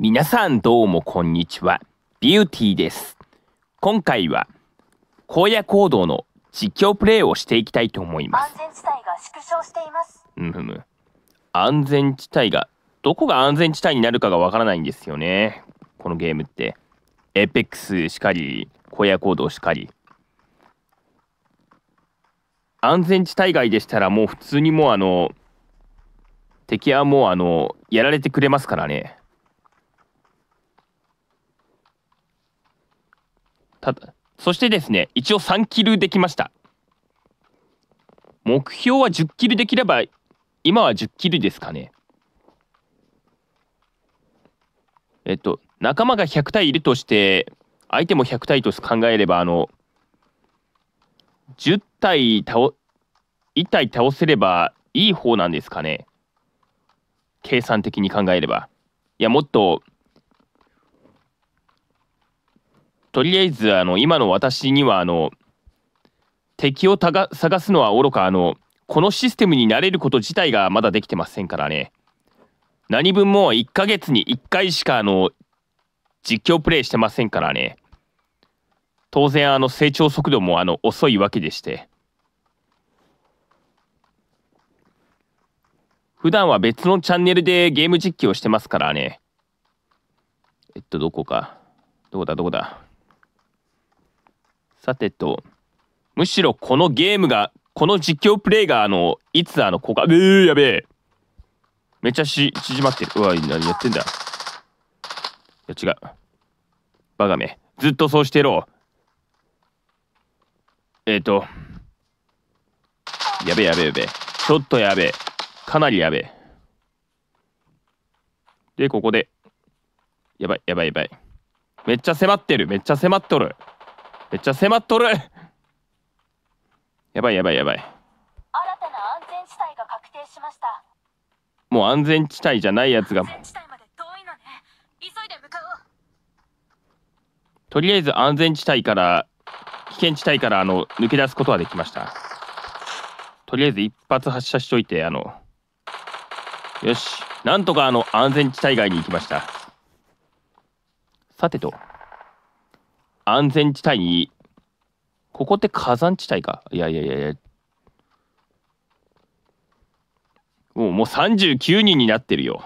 皆さんどうもこんにちは。ビューティーです。今回は、荒野行動の実況プレイをしていきたいと思います。安全地帯が縮小しています。安全地帯が、どこが安全地帯になるかがわからないんですよね。このゲームって。エーペックスしかり、荒野行動しかり。安全地帯外でしたらもう普通にもうあの、敵はもうあの、やられてくれますからね。ただそしてですね一応3キルできました目標は10キルできれば今は10キルですかねえっと仲間が100体いるとして相手も100体と考えればあの10体倒1体倒せればいい方なんですかね計算的に考えればいやもっととりあえずあの今の私にはあの敵をたが探すのはおろかあのこのシステムに慣れること自体がまだできてませんからね何分も1ヶ月に1回しかあの実況プレイしてませんからね当然あの成長速度もあの遅いわけでして普段は別のチャンネルでゲーム実況してますからねえっとどこかどこだどこださてと、むしろこのゲームが、この実況プレイが、あの、いつあの、こが、えー、やべえ。めっちゃし、縮まってる。うわ、何やってんだ。いや、違う。バカめ。ずっとそうしてろ。えっ、ー、と、やべえやべえやべえ。ちょっとやべえ。かなりやべえ。で、ここで。やばいやばいやばい。めっちゃ迫ってる。めっちゃ迫っとる。めっちゃ迫っとるやばいやばいやばい新たな安全地帯が確定しましたもう安全地帯じゃないやつが安全地帯まで遠いのね急いで向かおうとりあえず安全地帯から危険地帯からあの抜け出すことはできましたとりあえず一発発射しといてあのよしなんとかあの安全地帯外に行きましたさてと安全地帯に、ここって火山地帯か。いやいやいやいや。もうもう39人になってるよ。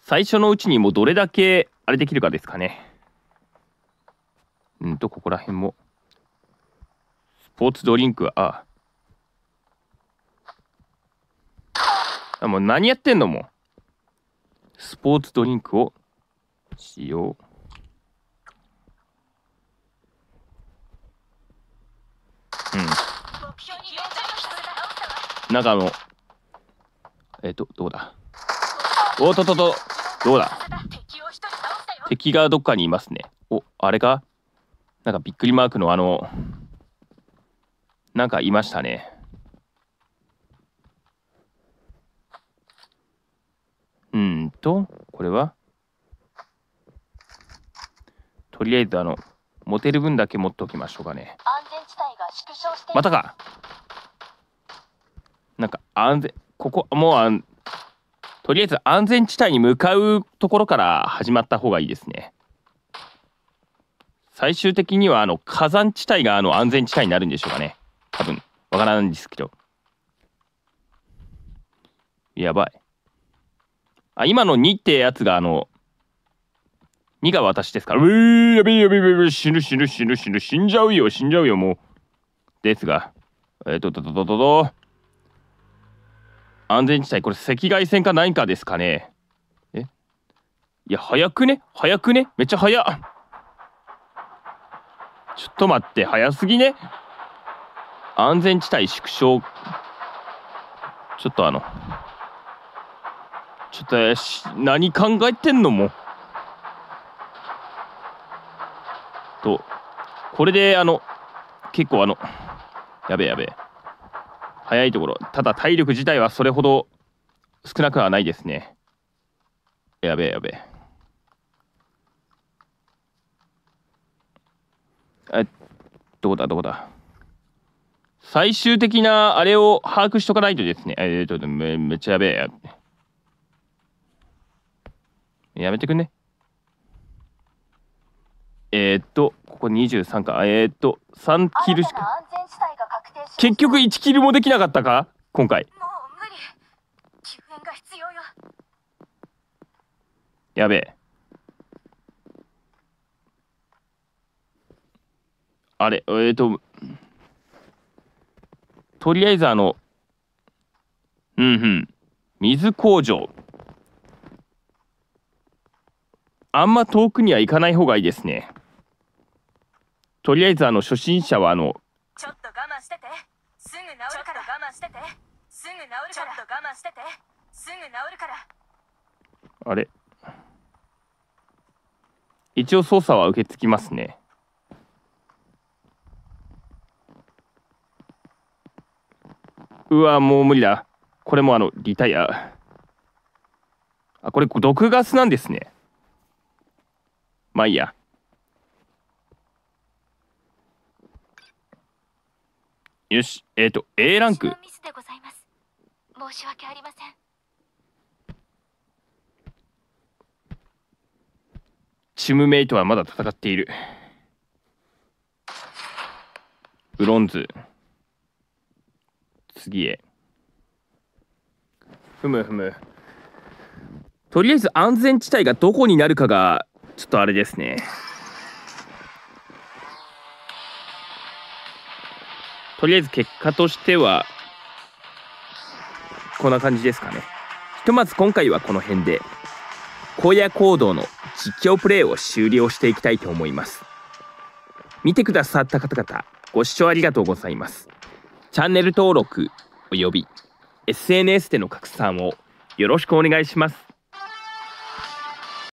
最初のうちにもうどれだけあれできるかですかね。うんと、ここら辺も。スポーツドリンク、ああ。もう何やってんのもスポーツドリンクをしよう。うん。中の、えっ、ー、と、どうだおっとっとと、どうだ敵がどっかにいますね。お、あれかなんかびっくりマークのあの、なんかいましたね。うんと、これはとりあえずあの、持てる分だけ持っておきましょうかね。安全地帯が縮小してまたかなんか安全、ここ、もうあん、とりあえず安全地帯に向かうところから始まった方がいいですね。最終的にはあの火山地帯があの安全地帯になるんでしょうかね。多分、わからないんですけど。やばい。あ、今の2ってやつがあの、2が私ですから、うーやべえやべえやべ死ぬ死ぬ死ぬ死ぬ、死んじゃうよ、死んじゃうよ、もう。ですが、えっ、ー、と、と、と、と、と、安全地帯、これ赤外線か何かですかね。えいや、早くね早くねめっちゃ早ちょっと待って、早すぎね安全地帯縮小。ちょっとあの、ちょっと、何考えてんのもう。と、これで、あの、結構あの、やべえやべえ。早いところ。ただ体力自体はそれほど少なくはないですね。やべえやべえ。え、どこだどこだ。最終的なあれを把握しとかないとですね。えー、っと、めめっちゃやべえ。やめてくんね。えー、っと、ここ23か。えー、っと、3キルしか。結局1キルもできなかったか今回。やべえ。あれ、えー、っと、とりあえずあの、うんうん、水工場。あんま遠くには行かない方がいいですね。とりあえずあの初心者はあのちょっと我慢しててすぐ治るから我慢しててすぐ治るからちょっと我慢しててすぐ治るからあれ一応操作は受け付きますねうわもう無理だこれもあのリタイアあこれ毒ガスなんですねまあいいやよし、えっ、ー、と、A ランク。申し訳ありません。チームメイトはまだ戦っている。ブロンズ。次へ。ふむふむ。とりあえず安全地帯がどこになるかが、ちょっとあれですね。とりあえず結果としてはこんな感じですかねひとまず今回はこの辺で荒野行動の実況プレイを終了していきたいと思います見てくださった方々ご視聴ありがとうございますチャンネル登録および SNS での拡散をよろしくお願いします